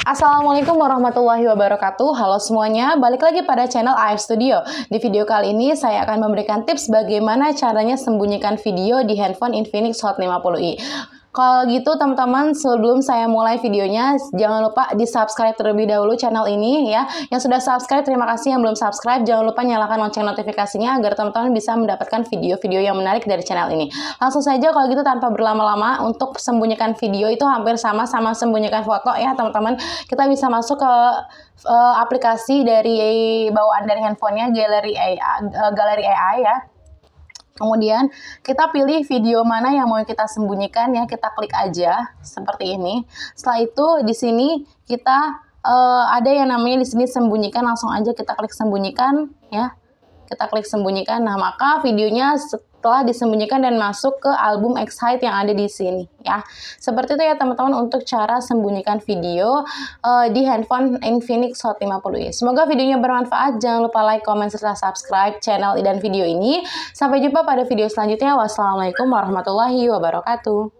Assalamualaikum warahmatullahi wabarakatuh. Halo semuanya, balik lagi pada channel AF Studio. Di video kali ini saya akan memberikan tips bagaimana caranya sembunyikan video di handphone Infinix Hot 50i. Kalau gitu teman-teman sebelum saya mulai videonya jangan lupa di subscribe terlebih dahulu channel ini ya. Yang sudah subscribe terima kasih yang belum subscribe jangan lupa nyalakan lonceng notifikasinya agar teman-teman bisa mendapatkan video-video yang menarik dari channel ini. Langsung saja kalau gitu tanpa berlama-lama untuk sembunyikan video itu hampir sama sama sembunyikan foto ya teman-teman. Kita bisa masuk ke uh, aplikasi dari bawaan dari handphonenya galeri AI, uh, AI ya. Kemudian kita pilih video mana yang mau kita sembunyikan ya, kita klik aja seperti ini. Setelah itu di sini kita uh, ada yang namanya di sini sembunyikan langsung aja kita klik sembunyikan ya kita klik sembunyikan. Nah, maka videonya setelah disembunyikan dan masuk ke album Excite yang ada di sini ya. Seperti itu ya teman-teman untuk cara sembunyikan video uh, di handphone Infinix Hot 50i. Semoga videonya bermanfaat. Jangan lupa like, comment serta subscribe channel dan video ini. Sampai jumpa pada video selanjutnya. Wassalamualaikum warahmatullahi wabarakatuh.